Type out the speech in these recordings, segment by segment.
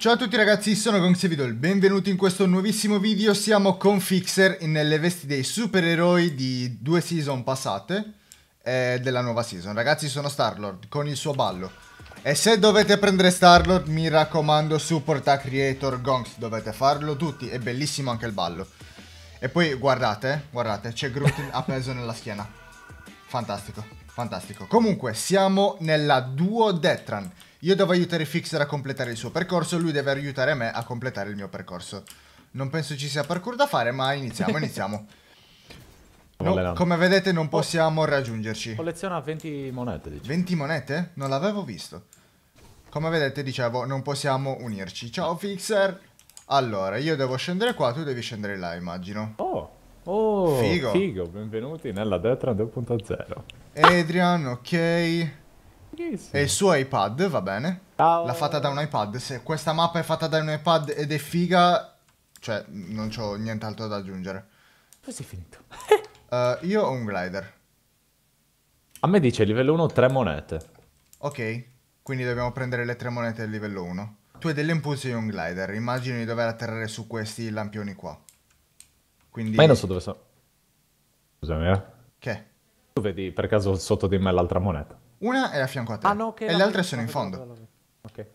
Ciao a tutti ragazzi, sono Gongsevidol, benvenuti in questo nuovissimo video, siamo con Fixer nelle vesti dei supereroi di due season passate eh, della nuova season. Ragazzi sono Starlord con il suo ballo e se dovete prendere Starlord mi raccomando supporta creator Gongs, dovete farlo tutti, è bellissimo anche il ballo. E poi guardate, guardate, c'è Groot appeso nella schiena, fantastico, fantastico. Comunque siamo nella duo Detran. Io devo aiutare Fixer a completare il suo percorso, lui deve aiutare me a completare il mio percorso. Non penso ci sia parkour da fare, ma iniziamo, iniziamo. No, come vedete non oh. possiamo raggiungerci. Colleziona 20 monete, dicevo. 20 monete? Non l'avevo visto. Come vedete, dicevo, non possiamo unirci. Ciao, Fixer! Allora, io devo scendere qua, tu devi scendere là, immagino. Oh! Oh, figo. figo, benvenuti nella Detran 2.0. Adrian, ok. E il suo iPad, va bene. Ciao. L'ha fatta da un iPad. Se questa mappa è fatta da un iPad ed è figa, cioè, non ho nient'altro da aggiungere. Così eh, è finito. uh, io ho un glider. A me dice livello 1 tre monete. Ok, quindi dobbiamo prendere le tre monete del livello 1. Tu hai degli impulsi e un glider. Immagino di dover atterrare su questi lampioni qua. Quindi... Ma io non so dove sono. Scusami, eh. Che? Tu vedi per caso sotto di me l'altra moneta. Una è a fianco a te. Ah, no, e le altre sono in fondo. Ok.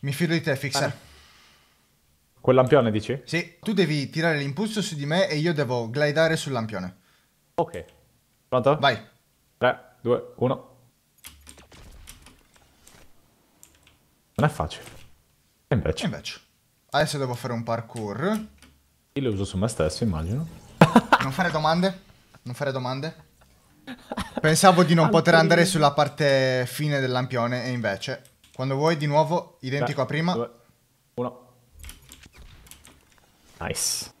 Mi fido di te, Fixer. Quel lampione dici? Sì, tu devi tirare l'impulso su di me e io devo glidare sul lampione. Ok. Pronto? Vai. 3, 2, 1. Non è facile. E invece? E invece. Adesso devo fare un parkour. Io lo uso su me stesso, immagino. non fare domande. Non fare domande. Pensavo di non poter andare sulla parte fine del lampione e invece, quando vuoi di nuovo, identico Beh, a prima. Due, uno. Nice.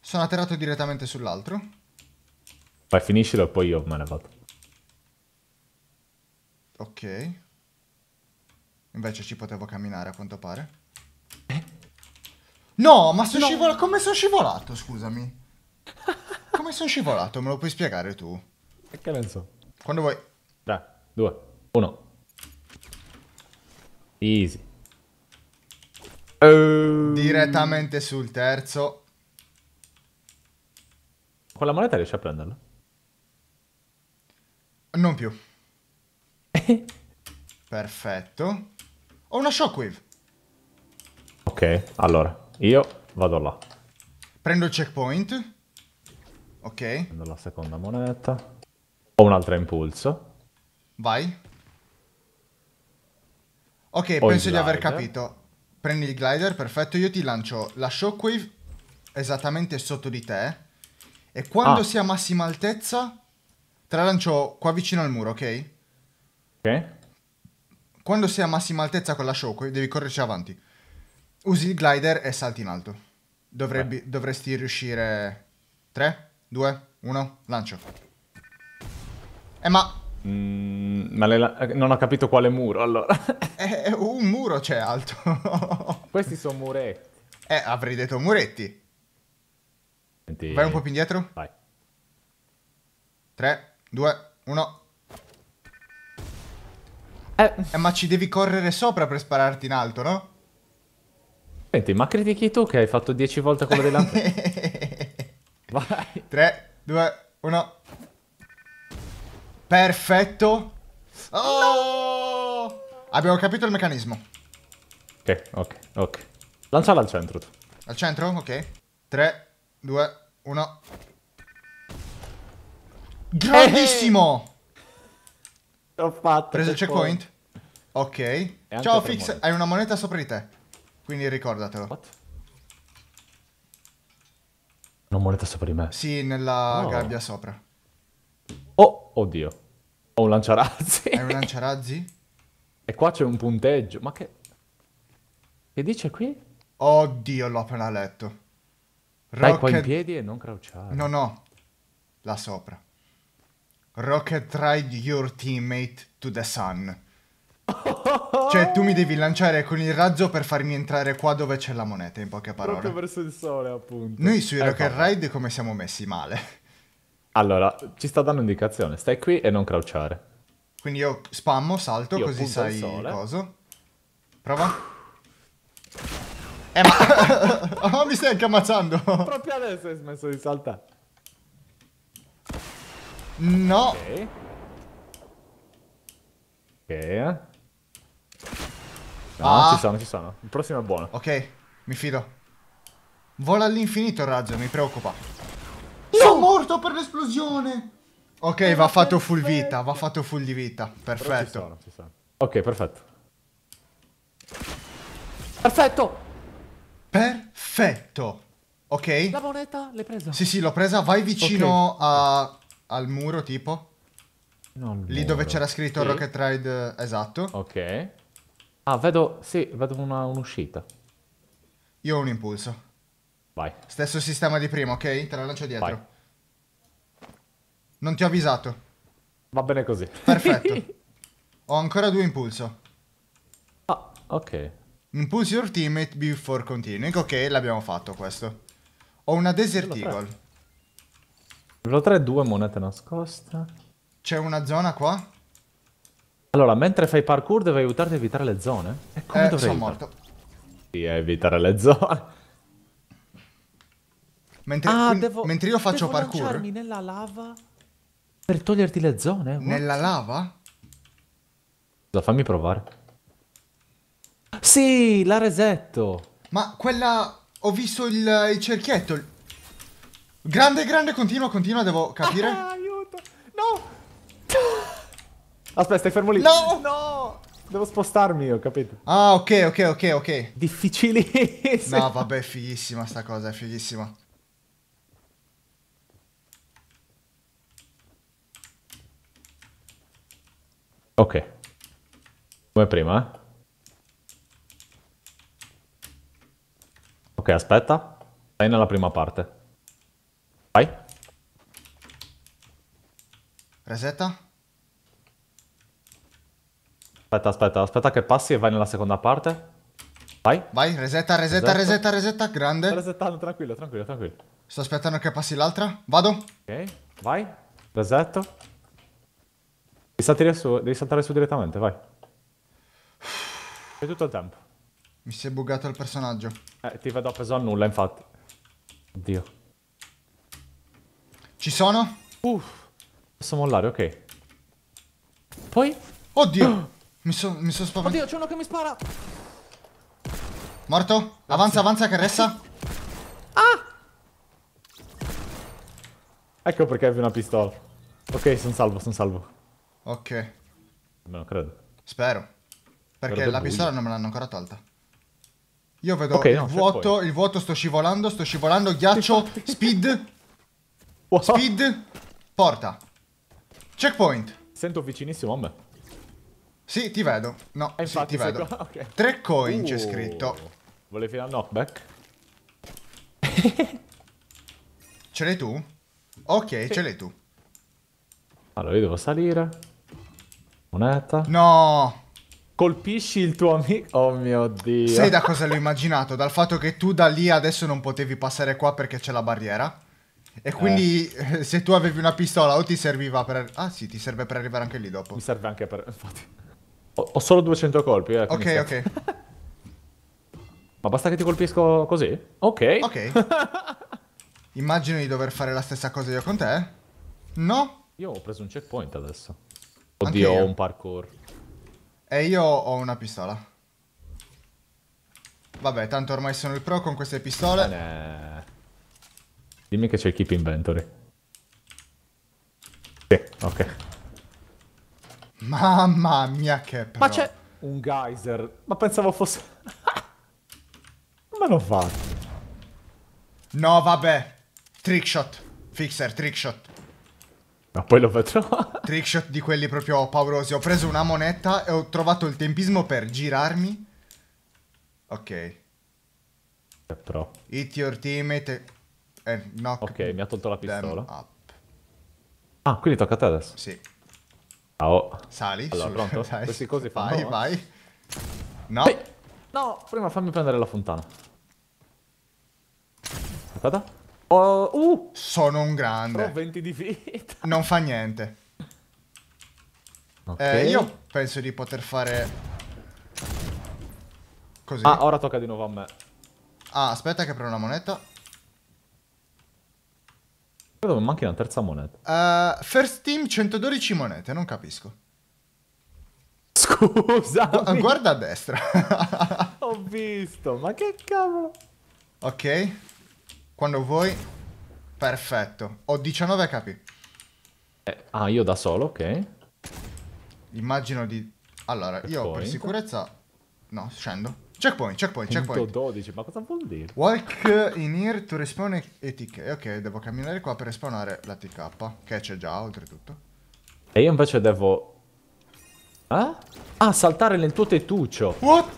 Sono atterrato direttamente sull'altro. Vai, finiscilo e poi io me ne vado. Ok. Invece ci potevo camminare a quanto pare. Eh? No, ma sono no. scivolato. Come sono scivolato, scusami? Come sono scivolato? Me lo puoi spiegare tu? E che ne so. Quando vuoi. 3, 2, 1. Easy. Uh... Direttamente sul terzo. Con la moneta riesci a prenderla? Non più. Perfetto. Ho una shockwave. Ok, allora, io vado là. Prendo il checkpoint. Ok. Prendo la seconda moneta. Ho un'altra impulso. Vai. Ok, Ho penso di aver capito. Prendi il glider, perfetto. Io ti lancio la shockwave esattamente sotto di te. E quando ah. sia a massima altezza, te la lancio qua vicino al muro, ok? Ok. Quando sei a massima altezza con la shockwave, devi correrci avanti. Usi il glider e salti in alto. Dovrebbe, dovresti riuscire... 3, 2, 1, lancio. Eh, ma... Mm, ma le, eh, non ho capito quale muro, allora. Eh, eh, un muro c'è alto. Questi sono muretti. Eh, avrei detto muretti. Senti... Vai un po' più indietro. Vai. 3, 2, 1... Eh. eh, ma ci devi correre sopra per spararti in alto, no? Senti, ma critichi tu che hai fatto 10 volte quello della... Vai. 3, 2, 1. Perfetto. Oh! No! Abbiamo capito il meccanismo. Ok, ok, ok. Lanciala al centro Al centro? Ok. 3, 2, 1. Grandissimo! Eh! L'ho fatto. Preso il checkpoint? Ok. Ciao Fix, moneta. hai una moneta sopra di te. Quindi ricordatelo. What? Una moneta sopra di me? Sì, nella oh. gabbia sopra. Oh, oddio. Ho un lanciarazzi. Hai un lanciarazzi? e qua c'è un punteggio. Ma che... Che dice qui? Oddio, l'ho appena letto. Rocket... Dai qua in piedi e non crouciare. No, no. Là sopra. Rocket ride your teammate to the sun. Cioè, tu mi devi lanciare con il razzo per farmi entrare qua dove c'è la moneta, in poche parole. Proprio verso il sole, appunto. Noi sui ecco. Rocket Ride come siamo messi male? Allora, ci sta dando un'indicazione. Stai qui e non crouchare. Quindi io spammo, salto, io così sai cosa. Prova. Eh ma... oh, mi stai anche ammazzando. Proprio adesso hai smesso di saltare. No. Ok. Ok. No, ah. ci sono, ci sono. Il prossimo è buono. Ok, mi fido. Vola all'infinito il raggio, mi preoccupa morto per l'esplosione. Ok, va fatto full vita, va fatto full di vita. Perfetto. Ci sono, ci sono. Ok, perfetto. Perfetto. Perfetto. Ok. La moneta l'hai presa? Sì, sì, l'ho presa. Vai vicino okay. a, al muro, tipo. Non Lì muro. dove c'era scritto sì. Rocket Ride, eh, esatto. Ok. Ah, vedo, sì, vedo un'uscita. Un Io ho un impulso. Vai. Stesso sistema di prima, ok? Te la lancio dietro. Vai. Non ti ho avvisato. Va bene così. Perfetto. ho ancora due impulso. Ah, ok. Impulse your teammate before continuing. Ok, l'abbiamo fatto questo. Ho una Desert Eagle. Lo 3 due monete nascoste. C'è una zona qua? Allora, mentre fai parkour devi aiutarti a evitare le zone? E come eh, dovrei sono morto. Sì, a evitare le zone. Mentre, ah, devo, mentre io faccio devo parkour... nella lava... Per toglierti le zone? What? Nella lava? Fammi provare. Sì, la resetto. Ma quella... Ho visto il, il cerchietto. Grande, grande, continua, continua, devo capire. Ah, aiuto. No. Aspetta, stai fermo lì. No. No. Devo spostarmi, ho capito. Ah, ok, ok, ok, ok. Difficilissimo. No, vabbè, è fighissima sta cosa, è fighissima. Ok. Come prima, eh. Ok, aspetta. Stai nella prima parte. Vai. Resetta. Aspetta, aspetta, aspetta che passi e vai nella seconda parte. Vai. Vai, resetta, resetta, resetta, resetta, grande. Sto resettando, tranquillo, tranquillo, tranquillo. Sto aspettando che passi l'altra. Vado. Ok, vai. Resetto. Devi, su, devi saltare su direttamente, vai. È tutto il tempo. Mi si è bugato il personaggio. Eh, ti vedo appeso a nulla, infatti. Oddio. Ci sono? Uff. Posso mollare, ok. Poi? Oddio! mi, so, mi sono spaventato. Oddio, c'è uno che mi spara! Morto? Grazie. Avanza, avanza, caressa! Ah! Ecco perché avevi una pistola. Ok, sono salvo, sono salvo. Ok. Non credo. Spero. Perché Guarda la pistola non me l'hanno ancora tolta. Io vedo okay, il, no, vuoto, il vuoto, sto scivolando, sto scivolando, ghiaccio, speed, wow. speed, porta, checkpoint. Sento vicinissimo a me. Sì, ti vedo. No, eh, sì, ti vedo. Qua, okay. Tre coin uh, c'è scritto. Volevi la knockback? ce l'hai tu? Ok, sì. ce l'hai tu. Allora, io devo salire. Moneta. No! Colpisci il tuo amico. Oh mio dio. Sai da cosa l'ho immaginato? Dal fatto che tu da lì adesso non potevi passare qua perché c'è la barriera. E quindi eh. se tu avevi una pistola o ti serviva per... Ah sì, ti serve per arrivare anche lì dopo. Mi serve anche per... Infatti. Ho, ho solo 200 colpi. Eh, ok, ok. Ma basta che ti colpisco così? Ok. Ok. Immagino di dover fare la stessa cosa io con te. No? Io ho preso un checkpoint adesso. Oddio, ho un parkour. E io ho una pistola. Vabbè, tanto ormai sono il pro con queste pistole. Bene. Eh, dimmi che c'è il keep inventory. Sì, ok. Mamma mia che pro. Ma c'è un geyser. Ma pensavo fosse... Ma l'ho fatto. No, vabbè. Trickshot. Fixer, trickshot. Ma poi lo faccio. Trickshot di quelli proprio paurosi. Ho preso una moneta e ho trovato il tempismo per girarmi. Ok. Eh, però. Hit your teammate. Eh, no. Ok, mi ha tolto la pistola. Ah, quindi tocca a te adesso. Sì. Ciao. Sali. Allora, sul... pronto? Dai. Questi cosi fanno. Vai, vai. No. Ehi. No, prima fammi prendere la fontana. Aspetta. Oh, uh, Sono un grande. Ho 20 di vita. Non fa niente. Okay. Eh, io penso di poter fare... Così. Ah, ora tocca di nuovo a me. Ah, aspetta che prendo una moneta. Credo mi manchi una terza moneta. Uh, first team 112 monete, non capisco. Scusa. Gu guarda a destra. Ho visto, ma che cavolo. Ok. Quando vuoi. Perfetto. Ho 19 HP. Eh, ah, io da solo, ok. Immagino di... Allora, checkpoint. io per sicurezza... No, scendo. Checkpoint, checkpoint, Punto checkpoint. 12, ma cosa vuol dire? Walk in here to respawn ETK. Ok, devo camminare qua per respawnare la TK, che c'è già, oltretutto. E io invece devo... Eh? Ah, saltare nel tuo tettuccio. What?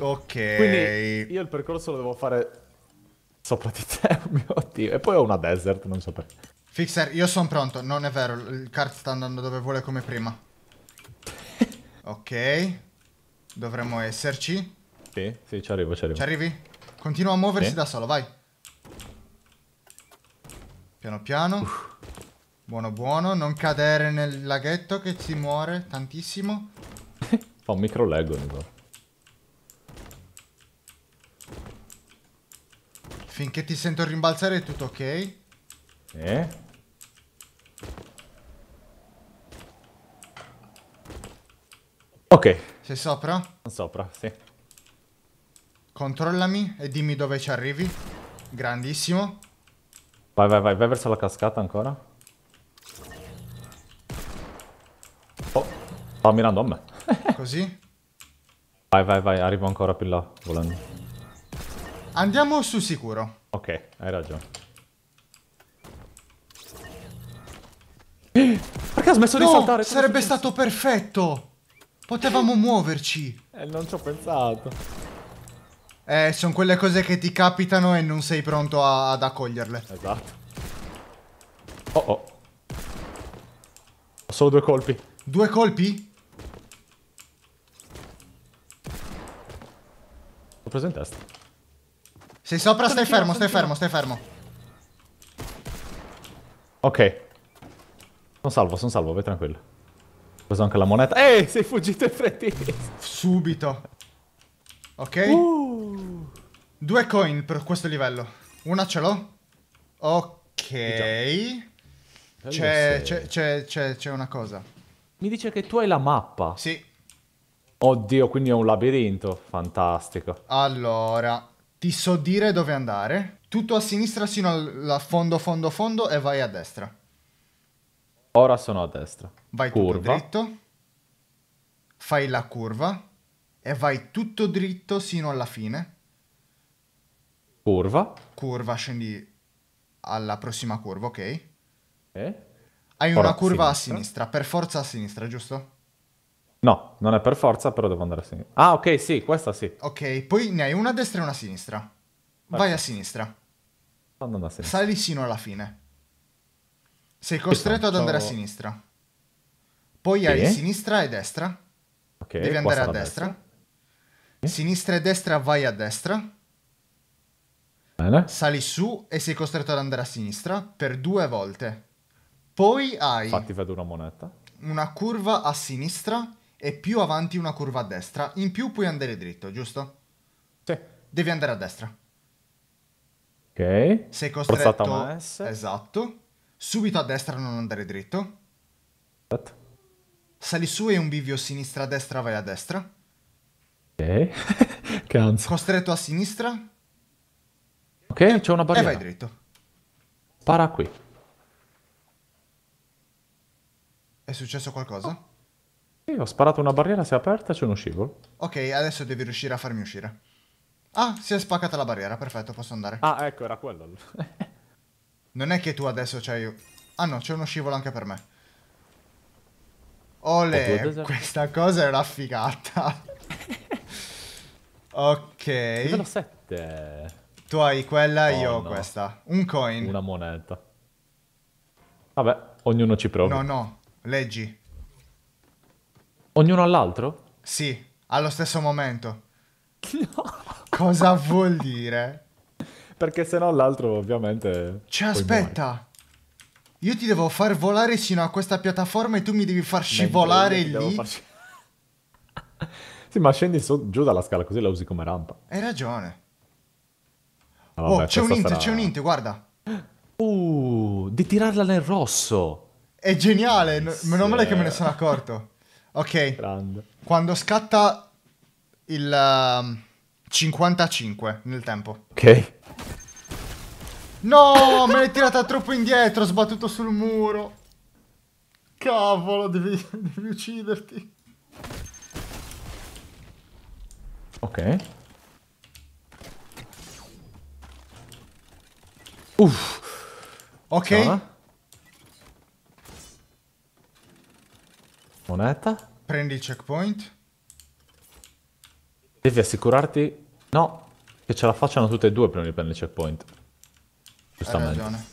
Ok. Quindi io il percorso lo devo fare sopra di te, oh mio dio. E poi ho una desert, non so perché. Fixer, io sono pronto, non è vero, il card sta andando dove vuole come prima. ok, dovremmo esserci. Sì, sì, ci arrivo, ci arrivo. Ci arrivi? Continua a muoversi sì. da solo, vai. Piano piano. Uff. Buono buono, non cadere nel laghetto che si muore tantissimo. Fa un micro lag ogni Finché ti sento rimbalzare è tutto ok? Eh? Ok. Sei sopra? Sopra, sì. Controllami e dimmi dove ci arrivi. Grandissimo. Vai, vai, vai, vai verso la cascata ancora. Oh, stava mirando a me. Così? Vai, vai, vai, arrivo ancora più là, volendo. Andiamo su sicuro. Ok, hai ragione. Perché ha smesso no, di saltare? sarebbe stato perfetto. Potevamo muoverci. Eh, non ci ho pensato. Eh, sono quelle cose che ti capitano e non sei pronto ad accoglierle. Esatto. Oh oh. Ho solo due colpi. Due colpi? Ho preso in testa. Sei sopra, stai fermo, stai fermo, stai fermo. Ok. Sono salvo, sono salvo, vai tranquillo. Ho preso anche la moneta. Ehi, sei fuggito in fretta. Subito. Ok. Uh. Due coin per questo livello. Una ce l'ho. Ok. C'è una cosa. Mi dice che tu hai la mappa. Sì. Oddio, quindi è un labirinto. Fantastico. Allora, ti so dire dove andare, tutto a sinistra sino al fondo, fondo, fondo e vai a destra. Ora sono a destra. Vai curva. dritto, fai la curva e vai tutto dritto sino alla fine. Curva. Curva, scendi alla prossima curva, ok? Ok. Hai Forza una curva a sinistra. a sinistra, per forza a sinistra, giusto? No, non è per forza, però devo andare a sinistra. Ah, ok, sì, questa sì. Ok, poi ne hai una a destra e una a sinistra. Vai a sinistra. andando a sinistra. Sali sino alla fine. Sei costretto ad andare a sinistra. Poi sì. hai sinistra e destra. Ok. Devi andare a destra. destra. Sinistra e destra vai a destra. Bene. Sali su e sei costretto ad andare a sinistra per due volte. Poi hai... Infatti vedo una moneta. Una curva a sinistra e più avanti una curva a destra, in più puoi andare dritto, giusto? Sì. Devi andare a destra. Ok. Sei costretto... Forzata S. Esatto. Subito a destra non andare dritto. Aspetta. Sali su e un bivio sinistra-destra vai a destra. Ok. Cazzo. Costretto a sinistra. Ok, c'è una barriera. E vai dritto. Para qui. È successo qualcosa? Oh. Sì, ho sparato una barriera, si è aperta e c'è uno scivolo. Ok, adesso devi riuscire a farmi uscire. Ah, si è spaccata la barriera, perfetto, posso andare. Ah, ecco, era quello. non è che tu adesso c'hai... Ah no, c'è uno scivolo anche per me. Ole, questa cosa è una figata. ok. Livello 7. Tu hai quella e oh, io ho no. questa. Un coin. Una moneta. Vabbè, ognuno ci prova. No, no, leggi. Ognuno all'altro? Sì, allo stesso momento. No. Cosa vuol dire? Perché se no l'altro ovviamente... Cioè aspetta, muore. io ti devo far volare sino a questa piattaforma e tu mi devi far scivolare Mentre lì? Far... sì, ma scendi so, giù dalla scala così la usi come rampa. Hai ragione. Ah, vabbè, oh, c'è un int, sarà... c'è un int, guarda. Uh, di tirarla nel rosso. È geniale, meno male che me ne sono accorto. Ok. Grande. Quando scatta il uh, um, 55 nel tempo. Ok. No, me l'hai tirata troppo indietro, ho sbattuto sul muro. Cavolo, devi, devi ucciderti. Ok. Uff. Ok. Ah. Moneta. Prendi il checkpoint. Devi assicurarti... No, che ce la facciano tutte e due prima di prendere il checkpoint. Giustamente. Hai ragione.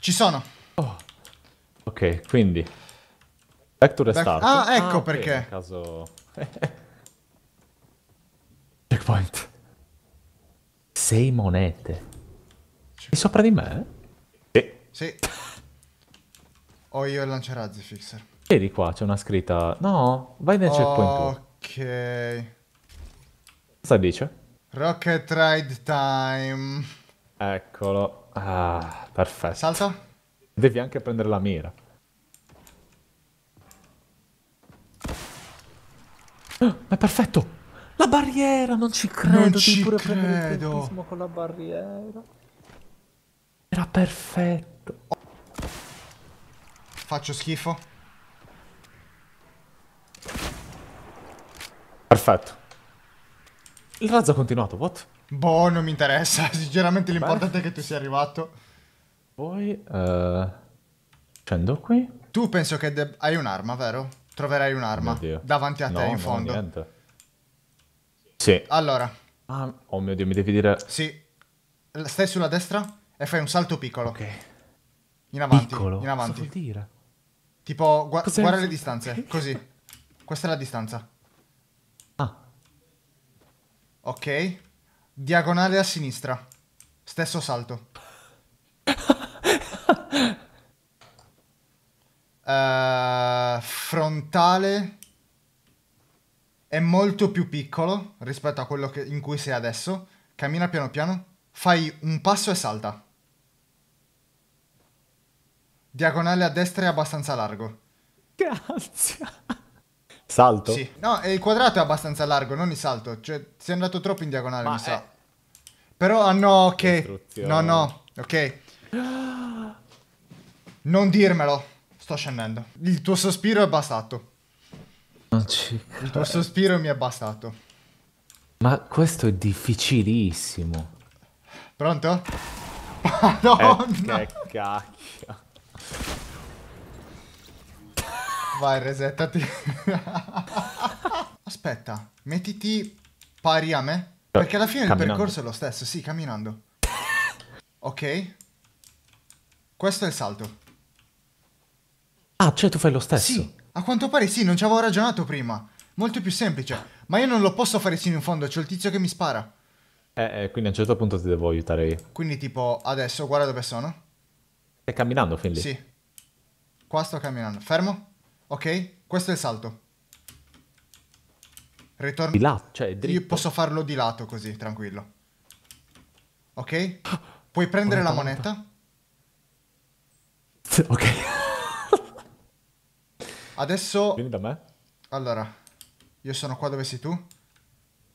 Ci sono. Oh. Ok, quindi... Back to restart. Back... Ah, ecco ah, perché. Okay, caso... checkpoint. Sei monete. Checkpoint. E sopra di me? Sì. Ho io il lanciarazzi, Fixer. Vedi qua, c'è una scritta... No, vai nel checkpoint. Ok. Cosa dice? Rocket Ride Time. Eccolo. Ah, perfetto. Salta. Devi anche prendere la mira. Ah, è perfetto! La barriera, non ci credo. Non ci pure credo. Con la barriera. Era perfetto tutto. Faccio schifo. Perfetto. Il razzo ha continuato, what? Boh, non mi interessa. Sinceramente l'importante è che tu sia arrivato. Poi... Uh, scendo qui. Tu penso che hai un'arma, vero? Troverai un'arma davanti a te no, in fondo. Niente. Sì. Allora. Ah, oh mio Dio, mi devi dire... Sì. Stai sulla destra e fai un salto piccolo. Ok. In avanti, piccolo. in avanti. Dire? Tipo, gu guarda le distanze, così. Questa è la distanza. Ah. Ok. Diagonale a sinistra. Stesso salto. uh, frontale è molto più piccolo rispetto a quello che, in cui sei adesso. Cammina piano piano, fai un passo e salta diagonale a destra è abbastanza largo. Grazie. Salto? Sì. No, il quadrato è abbastanza largo, non il salto. Cioè, si è andato troppo in diagonale, Ma mi è... sa. Però, ah no, ok. No, no, ok. Non dirmelo. Sto scendendo. Il tuo sospiro è bastato. Non ci credo. Il tuo sospiro mi è bastato. Ma questo è difficilissimo. Pronto? Madonna! Eh, che cacchio. Vai, resettati. Aspetta, mettiti pari a me. Perché alla fine camminando. il percorso è lo stesso, sì, camminando. Ok. Questo è il salto. Ah, cioè tu fai lo stesso? Sì, a quanto pare sì, non ci avevo ragionato prima. Molto più semplice. Ma io non lo posso fare sino in fondo, c'è il tizio che mi spara. Eh, eh, quindi a un certo punto ti devo aiutare io. Quindi tipo, adesso guarda dove sono. Stai camminando fin Sì. Qua sto camminando. Fermo? Ok? Questo è il salto. Ritorno. Di là, cioè dritto. Io posso farlo di lato così, tranquillo. Ok? Puoi prendere oh, la moneta. Ok. Adesso... Vieni da me. Allora, io sono qua dove sei tu.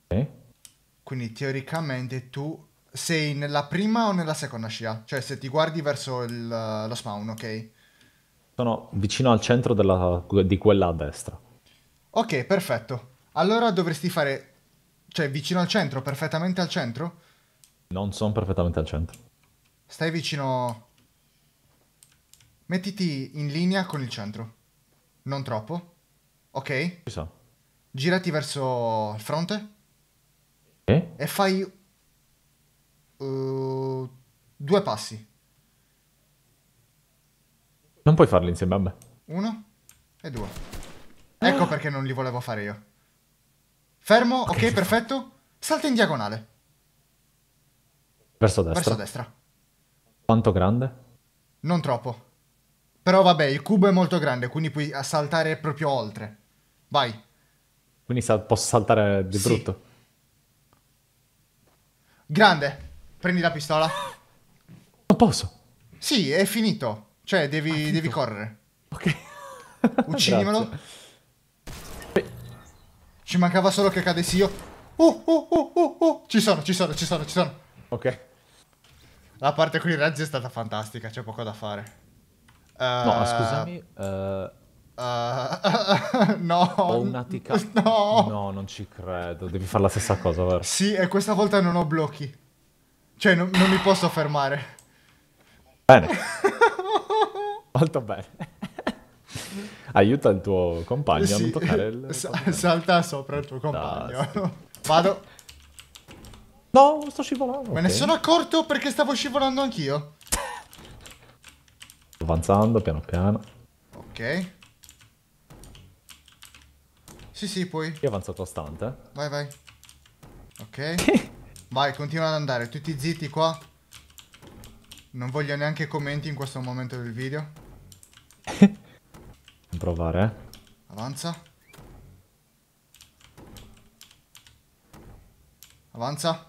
Ok. Quindi teoricamente tu sei nella prima o nella seconda scia? Cioè se ti guardi verso il, lo spawn, ok? Sono vicino al centro della, di quella a destra. Ok, perfetto. Allora dovresti fare... Cioè, vicino al centro, perfettamente al centro? Non sono perfettamente al centro. Stai vicino... Mettiti in linea con il centro. Non troppo. Ok? Ci so. Girati verso il fronte. Eh? E fai... Uh, due passi. Non puoi farli insieme a me. Uno e due. Ecco ah. perché non li volevo fare io. Fermo, ok, okay perfetto. Salta in diagonale. Verso destra. Verso destra. Quanto grande? Non troppo. Però vabbè, il cubo è molto grande, quindi puoi saltare proprio oltre. Vai. Quindi sal posso saltare di sì. brutto? Grande. Prendi la pistola. Non posso. Sì, è finito. Cioè, devi, ah, devi correre. Ok. Uccidimelo. Ci mancava solo che cadessi io. Oh, oh, oh, oh, oh. Ci sono, ci sono, ci sono, ci sono. Ok. La parte con i razzi è stata fantastica, c'è poco da fare. Uh, no, eh, scusami. Uh, uh, no. Ho una No. no. non ci credo. Devi fare la stessa cosa, vero? Sì, e questa volta non ho blocchi. Cioè, non, non mi posso fermare. Bene. Molto bene. Aiuta il tuo compagno sì. a non toccare il... salta sopra il tuo compagno. Da, Vado. No, sto scivolando. Me okay. ne sono accorto perché stavo scivolando anch'io. Sto avanzando piano piano. Ok. Sì, sì, puoi. Io avanzato a stante. Eh. Vai, vai. Ok. vai, continua ad andare. Tutti zitti qua. Non voglio neanche commenti in questo momento del video. Provare. Avanza. Avanza.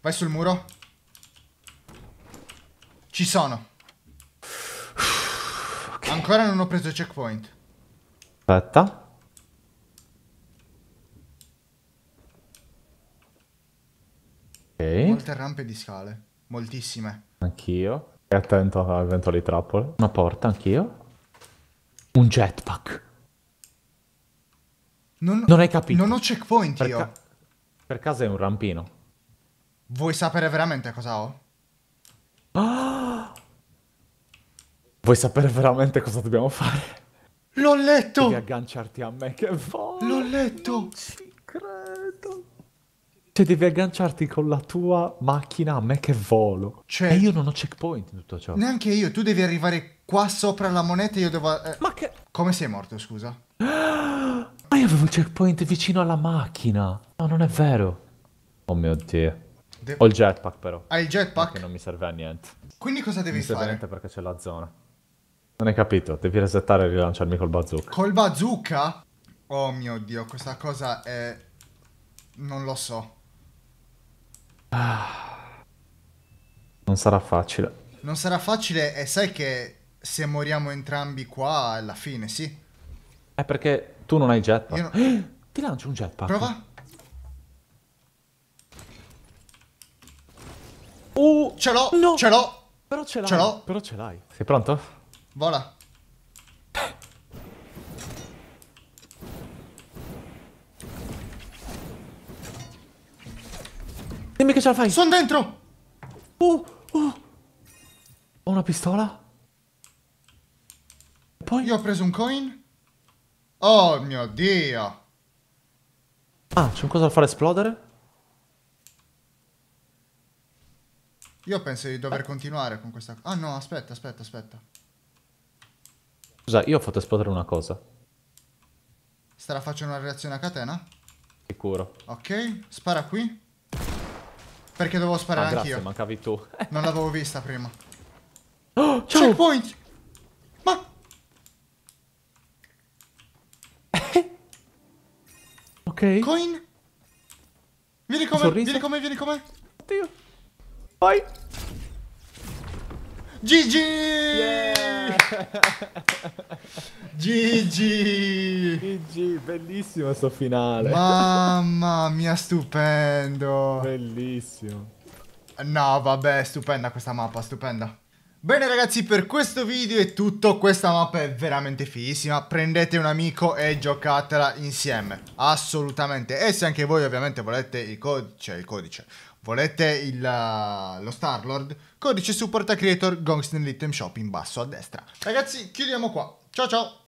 Vai sul muro. Ci sono. Okay. Ancora non ho preso il checkpoint. Aspetta. Ok. Molte rampe di scale. Moltissime. Anch'io. E attento a eventuali trappole. Una porta, anch'io. Un jetpack. Non, non, hai capito. Non ho checkpoint per io. Ca per caso è un rampino. Vuoi sapere veramente cosa ho? Ah! Vuoi sapere veramente cosa dobbiamo fare? L'ho letto! Devi agganciarti a me, che vuoi? L'ho letto! Sì. Cioè, devi agganciarti con la tua macchina a me che volo. Cioè, e eh, io non ho checkpoint in tutto ciò. Neanche io, tu devi arrivare qua sopra la moneta e io devo... Eh. Ma che... Come sei morto, scusa? Ma ah, io avevo il checkpoint vicino alla macchina. No, non è vero. Oh mio Dio. De ho il jetpack però. Hai il jetpack? Che non mi serve a niente. Quindi cosa devi fare? Non mi serve a niente perché c'è la zona. Non hai capito, devi resettare e rilanciarmi col bazooka. Col bazooka? Oh mio Dio, questa cosa è... Non lo so. Ah. Non sarà facile. Non sarà facile e sai che se moriamo entrambi qua alla fine, sì. È eh, perché tu non hai jetpack. Non... ti lancio un jetpack. Prova. Uh, ce l'ho, no. ce l'ho. Però ce l'hai. Però ce l'hai. Sei pronto? Vola. Dimmi che ce la fai. Sono dentro. Uh, uh. Ho una pistola. Poi... Io ho preso un coin. Oh mio Dio. Ah, c'è un cosa da far esplodere? Io penso di dover eh. continuare con questa... Ah no, aspetta, aspetta, aspetta. Scusa, io ho fatto esplodere una cosa. Starà facendo una reazione a catena? Sicuro. Ok, spara qui. Perché dovevo sparare ah, grazie, anch'io. mancavi tu. non l'avevo vista prima. Oh, ciao! Checkpoint! Ma... ok. Coin? Vieni come, vieni come, vieni come. Oddio. Vai. GG! Yeah! Gigi! Gigi, bellissimo sto finale. Mamma mia, stupendo. Bellissimo. No, vabbè, stupenda questa mappa, stupenda. Bene ragazzi, per questo video è tutto, questa mappa è veramente fighissima, prendete un amico e giocatela insieme, assolutamente, e se anche voi ovviamente volete il codice, cioè il codice, Volete il, uh, lo Starlord? Codice supporta creator Gongs nell'item Shop in basso a destra. Ragazzi, chiudiamo qua. Ciao ciao!